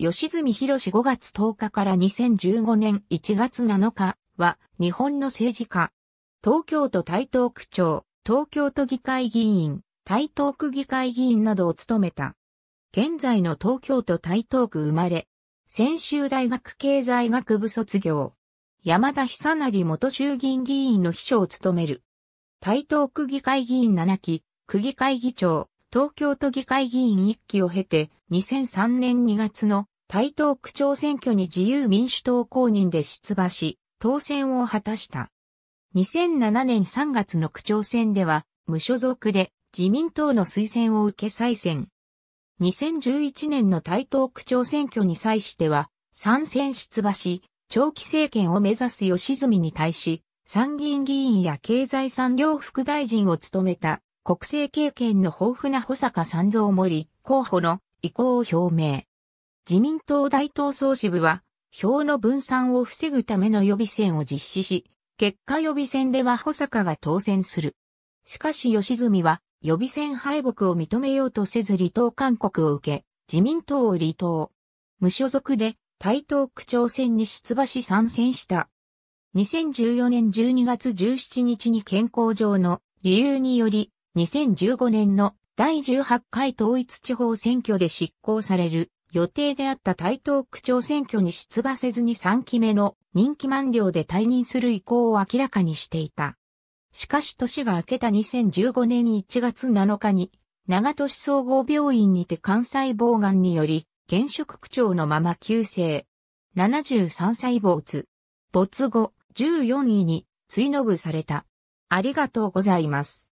吉住博士5月10日から2015年1月7日は日本の政治家。東京都台東区長、東京都議会議員、台東区議会議員などを務めた。現在の東京都台東区生まれ。専修大学経済学部卒業。山田久成元衆議院議員の秘書を務める。台東区議会議員7期、区議会議長、東京都議会議員一期を経て、2003年2月の台東区長選挙に自由民主党公認で出馬し、当選を果たした。2007年3月の区長選では、無所属で自民党の推薦を受け再選。2011年の台東区長選挙に際しては、参選出馬し、長期政権を目指す吉住に対し、参議院議員や経済産業副大臣を務めた国政経験の豊富な保坂三蔵森候補の意向を表明。自民党大党総支部は、票の分散を防ぐための予備選を実施し、結果予備選では保坂が当選する。しかし吉住は予備選敗北を認めようとせず離党勧告を受け、自民党を離党。無所属で台東区長選に出馬し参戦した。2014年12月17日に健康上の理由により2015年の第18回統一地方選挙で執行される予定であった台東区長選挙に出馬せずに3期目の任期満了で退任する意向を明らかにしていた。しかし年が明けた2015年1月7日に長都市総合病院にて肝細胞癌により現職区長のまま急性73歳没没後14位に追伸された。ありがとうございます。